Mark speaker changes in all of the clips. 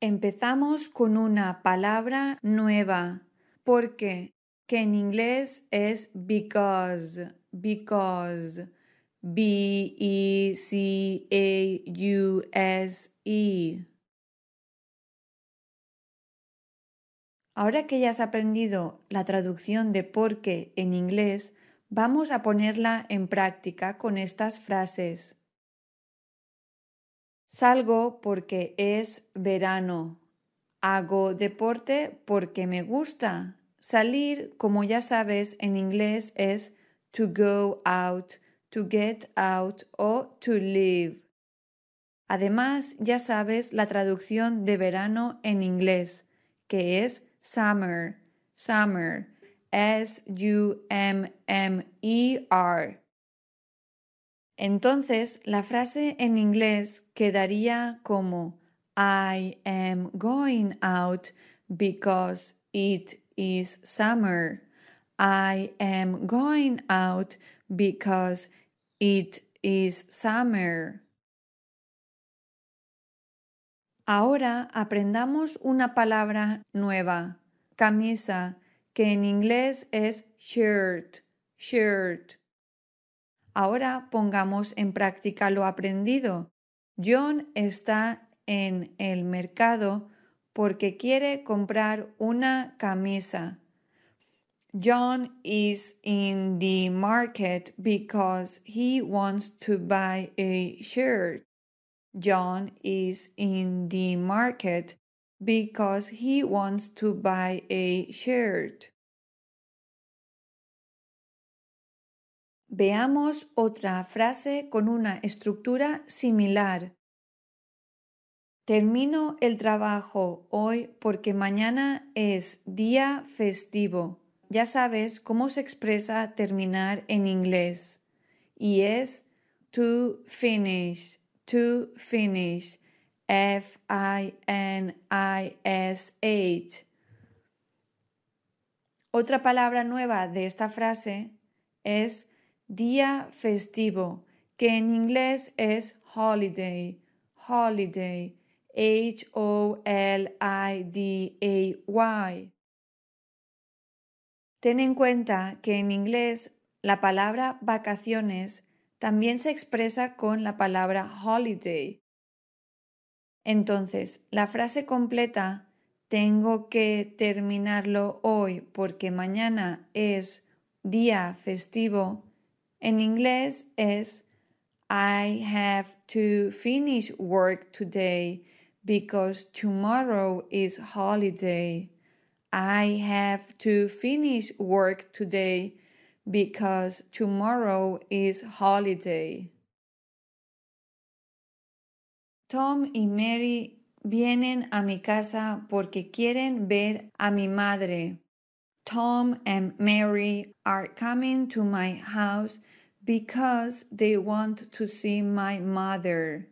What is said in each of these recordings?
Speaker 1: Empezamos con una palabra nueva, porque, que en inglés es because, because, B-E-C-A-U-S-E. E. Ahora que ya has aprendido la traducción de porque en inglés, vamos a ponerla en práctica con estas frases. Salgo porque es verano. Hago deporte porque me gusta. Salir, como ya sabes, en inglés es to go out, to get out o to live. Además, ya sabes la traducción de verano en inglés, que es summer, summer, S-U-M-M-E-R. Entonces, la frase en inglés quedaría como I am going out because it is summer. I am going out because it is summer. Ahora aprendamos una palabra nueva, camisa, que en inglés es shirt, shirt. Ahora pongamos en práctica lo aprendido. John está en el mercado porque quiere comprar una camisa. John is in the market because he wants to buy a shirt. John is in the market because he wants to buy a shirt. Veamos otra frase con una estructura similar. Termino el trabajo hoy porque mañana es día festivo. Ya sabes cómo se expresa terminar en inglés. Y es to finish, to finish. F-I-N-I-S-H. Otra palabra nueva de esta frase es día festivo, que en inglés es holiday, holiday, H-O-L-I-D-A-Y. Ten en cuenta que en inglés la palabra vacaciones también se expresa con la palabra holiday. Entonces, la frase completa tengo que terminarlo hoy porque mañana es día festivo En inglés es I have to finish work today because tomorrow is holiday. I have to finish work today because tomorrow is holiday. Tom y Mary vienen a mi casa porque quieren ver a mi madre. Tom and Mary are coming to my house because they want to see my mother.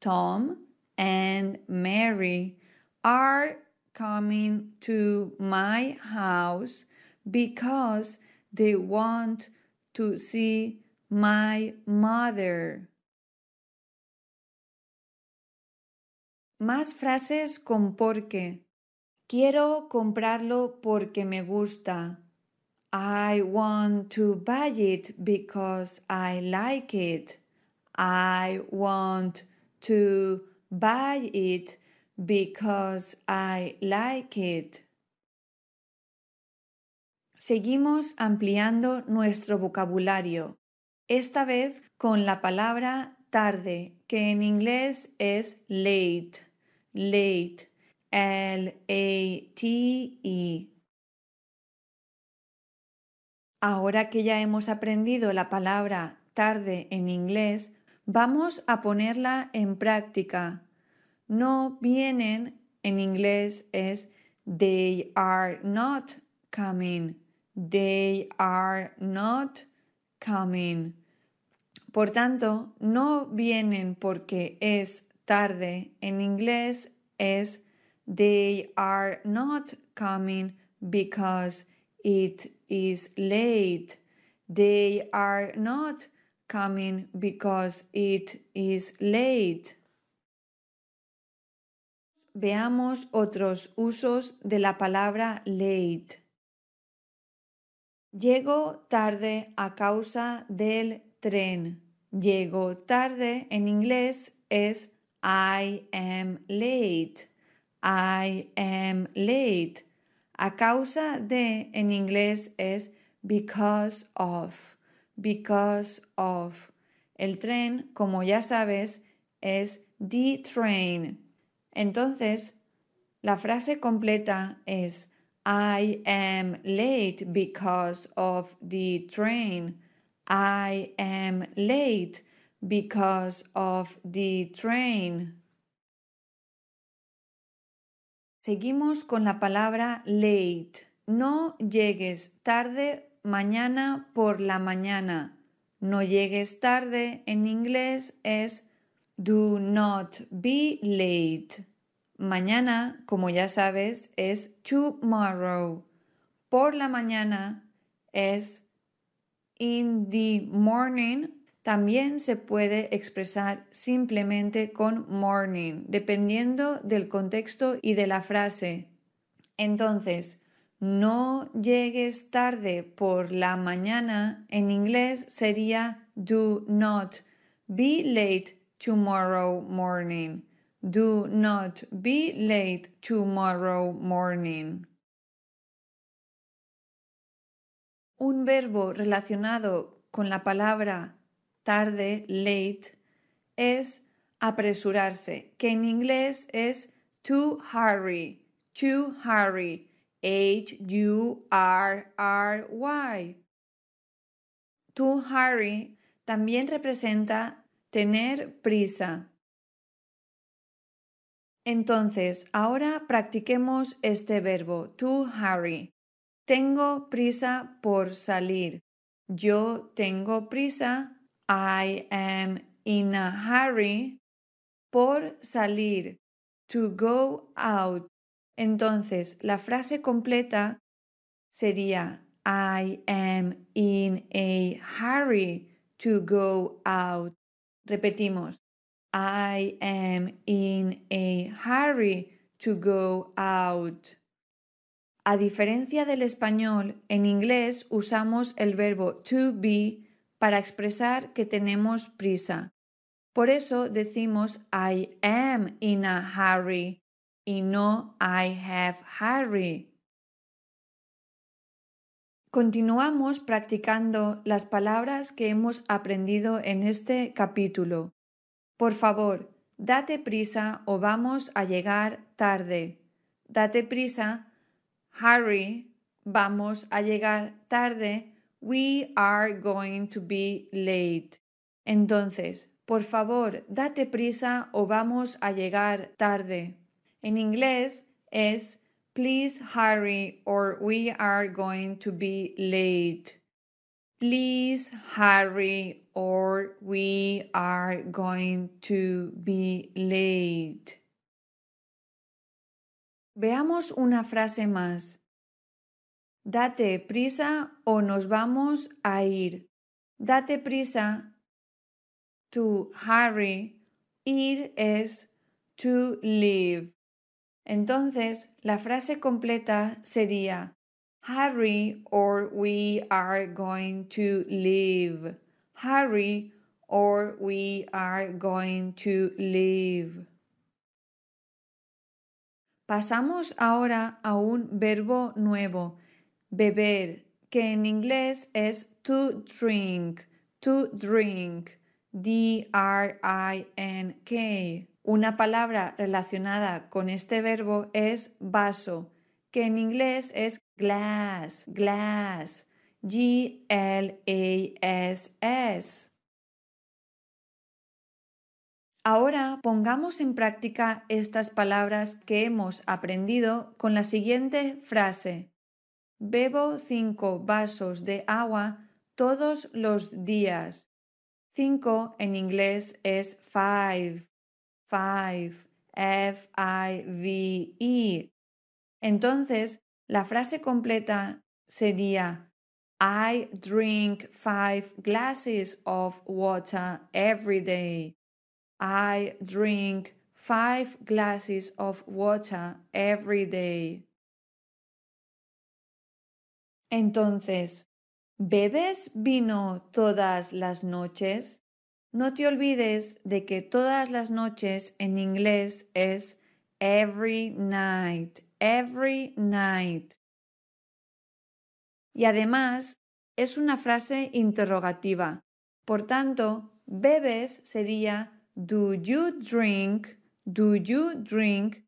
Speaker 1: Tom and Mary are coming to my house because they want to see my mother. Más frases con porque. Quiero comprarlo porque me gusta. I want to buy it because I like it. I want to buy it because I like it. Seguimos ampliando nuestro vocabulario, esta vez con la palabra tarde, que en inglés es late, late, L-A-T-E. Ahora que ya hemos aprendido la palabra tarde en inglés, vamos a ponerla en práctica. No vienen en inglés es they are not coming. They are not coming. Por tanto, no vienen porque es tarde. En inglés es they are not coming because It is late. They are not coming because it is late. Veamos otros usos de la palabra late. Llego tarde a causa del tren. Llego tarde en inglés es I am late. I am late. A causa de, en inglés es because of, because of. El tren, como ya sabes, es the train. Entonces, la frase completa es I am late because of the train. I am late because of the train. Seguimos con la palabra late. No llegues tarde mañana por la mañana. No llegues tarde en inglés es do not be late. Mañana, como ya sabes, es tomorrow. Por la mañana es in the morning también se puede expresar simplemente con morning, dependiendo del contexto y de la frase. Entonces, no llegues tarde por la mañana en inglés sería do not be late tomorrow morning. Do not be late tomorrow morning. Un verbo relacionado con la palabra tarde, late, es apresurarse, que en inglés es to hurry, to hurry, H-U-R-R-Y. To hurry también representa tener prisa. Entonces, ahora practiquemos este verbo, to hurry. Tengo prisa por salir. Yo tengo prisa I am in a hurry por salir, to go out. Entonces, la frase completa sería I am in a hurry to go out. Repetimos. I am in a hurry to go out. A diferencia del español, en inglés usamos el verbo to be para expresar que tenemos prisa. Por eso decimos I am in a hurry y no I have hurry. Continuamos practicando las palabras que hemos aprendido en este capítulo. Por favor, date prisa o vamos a llegar tarde. Date prisa, hurry, vamos a llegar tarde We are going to be late. Entonces, por favor, date prisa o vamos a llegar tarde. En inglés es Please hurry or we are going to be late. Please hurry or we are going to be late. Veamos una frase más. Date prisa o nos vamos a ir. Date prisa, to hurry. Ir es to leave. Entonces, la frase completa sería Hurry or we are going to leave. Hurry or we are going to leave. Pasamos ahora a un verbo nuevo beber, que en inglés es to drink, to drink, D-R-I-N-K. Una palabra relacionada con este verbo es vaso, que en inglés es glass, glass, G-L-A-S-S. Ahora pongamos en práctica estas palabras que hemos aprendido con la siguiente frase. Bebo cinco vasos de agua todos los días. Cinco en inglés es five. Five. F-I-V-E. Entonces, la frase completa sería I drink five glasses of water every day. I drink five glasses of water every day. Entonces, ¿bebes vino todas las noches? No te olvides de que todas las noches en inglés es every night, every night. Y además es una frase interrogativa. Por tanto, bebes sería do you drink, do you drink.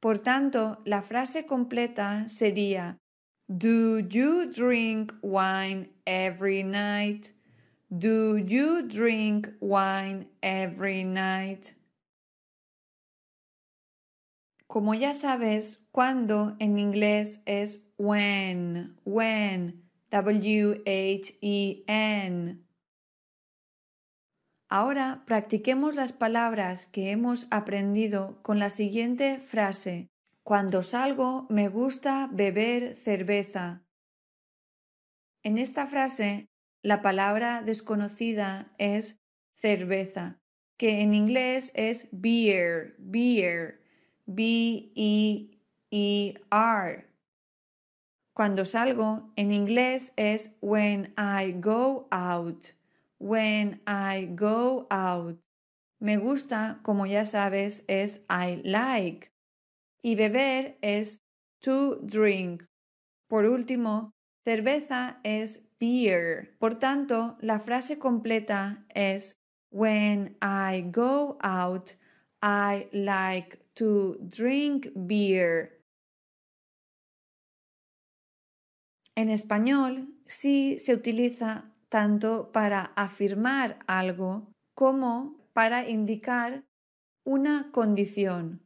Speaker 1: Por tanto, la frase completa sería Do you drink wine every night? Do you drink wine every night? Como ya sabes, cuando en inglés es when, when, W-H-E-N. Ahora practiquemos las palabras que hemos aprendido con la siguiente frase. Cuando salgo me gusta beber cerveza. En esta frase, la palabra desconocida es cerveza, que en inglés es beer, beer, B-E-E-R. Cuando salgo, en inglés es when I go out, when I go out. Me gusta, como ya sabes, es I like y beber es to drink. Por último, cerveza es beer. Por tanto, la frase completa es When I go out, I like to drink beer. En español, sí se utiliza tanto para afirmar algo como para indicar una condición.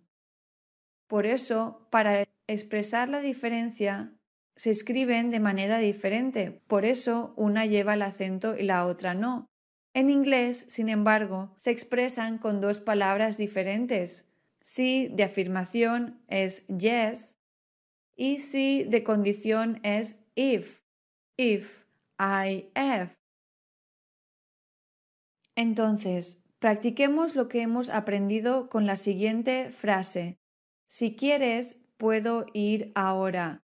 Speaker 1: Por eso, para expresar la diferencia, se escriben de manera diferente. Por eso, una lleva el acento y la otra no. En inglés, sin embargo, se expresan con dos palabras diferentes. Si de afirmación es yes y si de condición es if. If, I, if. Entonces, practiquemos lo que hemos aprendido con la siguiente frase. Si quieres, puedo ir ahora.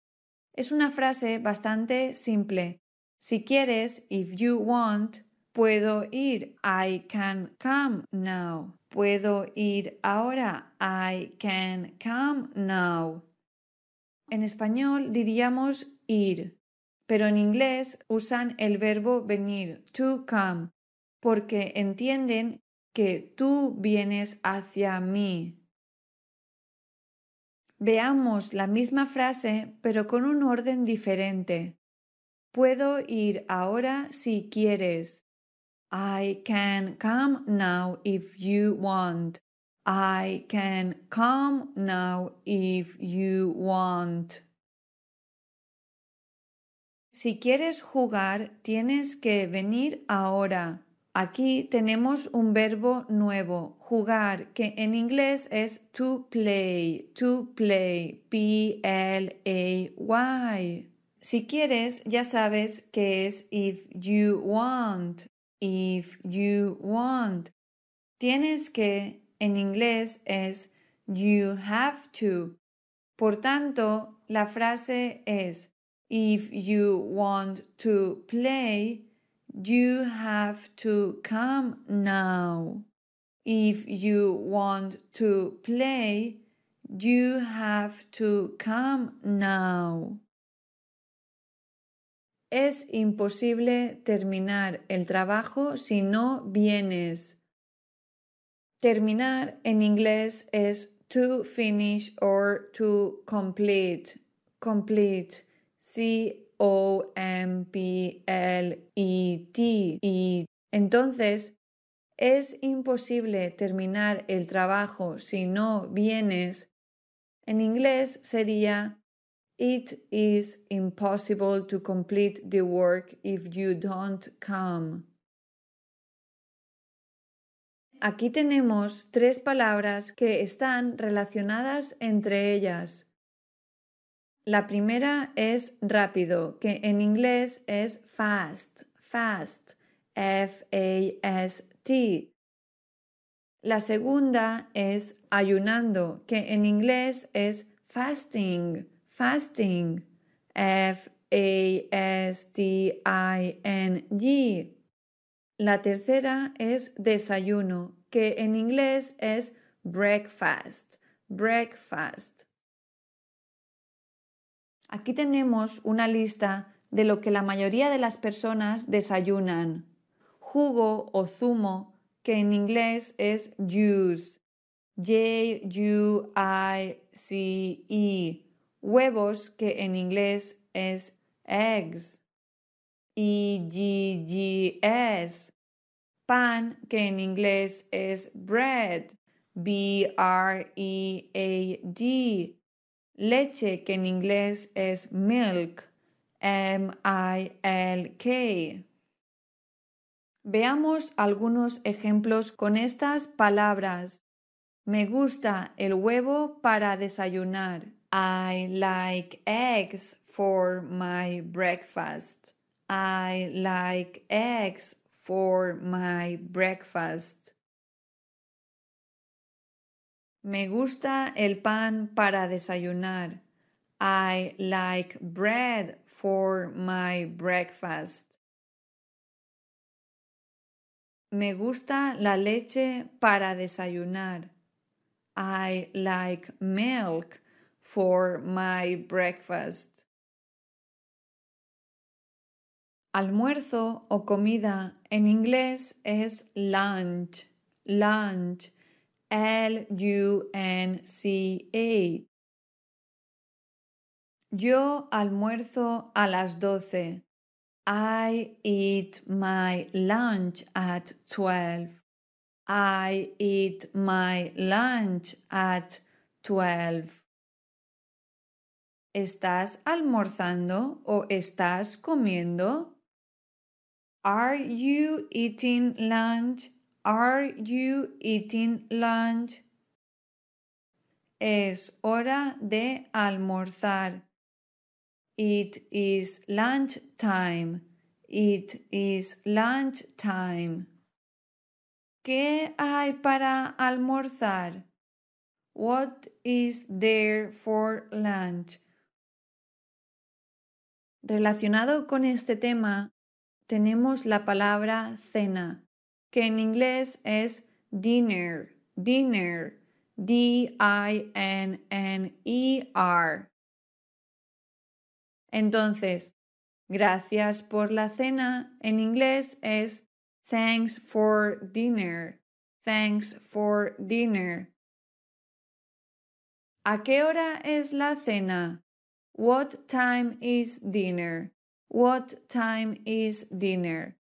Speaker 1: Es una frase bastante simple. Si quieres, if you want, puedo ir. I can come now. Puedo ir ahora. I can come now. En español diríamos ir, pero en inglés usan el verbo venir, to come, porque entienden que tú vienes hacia mí. Veamos la misma frase pero con un orden diferente. Puedo ir ahora si quieres. I can come now if you want. I can come now if you want. Si quieres jugar, tienes que venir ahora. Aquí tenemos un verbo nuevo, jugar, que en inglés es to play, to play, P-L-A-Y. Si quieres, ya sabes que es if you want, if you want. Tienes que, en inglés es you have to. Por tanto, la frase es if you want to play, You have to come now. If you want to play, you have to come now. Es imposible terminar el trabajo si no vienes. Terminar en inglés es to finish or to complete. Complete. Si o, M, P, L, E, T, E. Entonces, es imposible terminar el trabajo si no vienes. En inglés sería It is impossible to complete the work if you don't come. Aquí tenemos tres palabras que están relacionadas entre ellas. La primera es rápido, que en inglés es fast, fast, F-A-S-T. La segunda es ayunando, que en inglés es fasting, fasting, F-A-S-T-I-N-G. La tercera es desayuno, que en inglés es breakfast, breakfast. Aquí tenemos una lista de lo que la mayoría de las personas desayunan. Jugo o zumo, que en inglés es juice. J-U-I-C-E. Huevos, que en inglés es eggs. E-G-G-S. Pan, que en inglés es bread. B-R-E-A-D. Leche, que en inglés es milk, M-I-L-K. Veamos algunos ejemplos con estas palabras. Me gusta el huevo para desayunar. I like eggs for my breakfast. I like eggs for my breakfast. Me gusta el pan para desayunar. I like bread for my breakfast. Me gusta la leche para desayunar. I like milk for my breakfast. Almuerzo o comida en inglés es lunch, lunch L-U-N-C-A. Yo almuerzo a las doce. I eat my lunch at twelve. I eat my lunch at twelve. ¿Estás almorzando o estás comiendo? Are you eating lunch Are you eating lunch? Es hora de almorzar. It is lunch time. It is lunch time. ¿Qué hay para almorzar? What is there for lunch? Relacionado con este tema, tenemos la palabra cena que en inglés es dinner, dinner, D-I-N-N-E-R. Entonces, gracias por la cena en inglés es thanks for dinner, thanks for dinner. ¿A qué hora es la cena? What time is dinner? What time is dinner?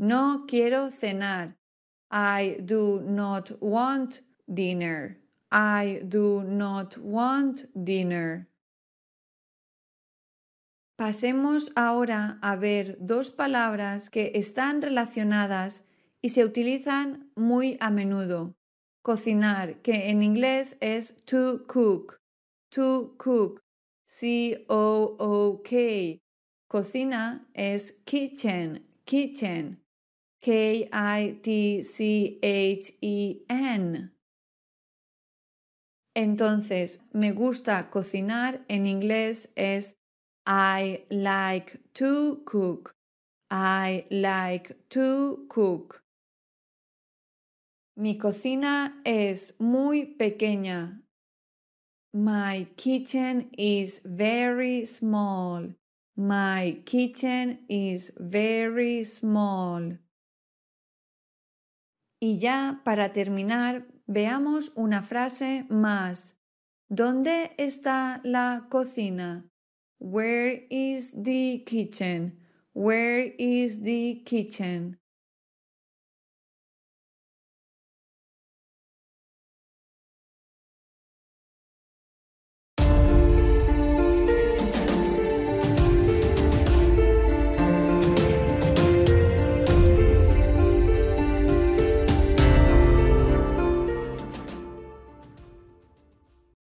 Speaker 1: No quiero cenar. I do not want dinner. I do not want dinner. Pasemos ahora a ver dos palabras que están relacionadas y se utilizan muy a menudo. Cocinar, que en inglés es to cook, to cook, C-O-O-K. Cocina es kitchen, kitchen. K-I-T-C-H-E-N. Entonces, me gusta cocinar en inglés es I like to cook. I like to cook. Mi cocina es muy pequeña. My kitchen is very small. My kitchen is very small. Y ya para terminar, veamos una frase más. ¿Dónde está la cocina? Where is the kitchen? Where is the kitchen?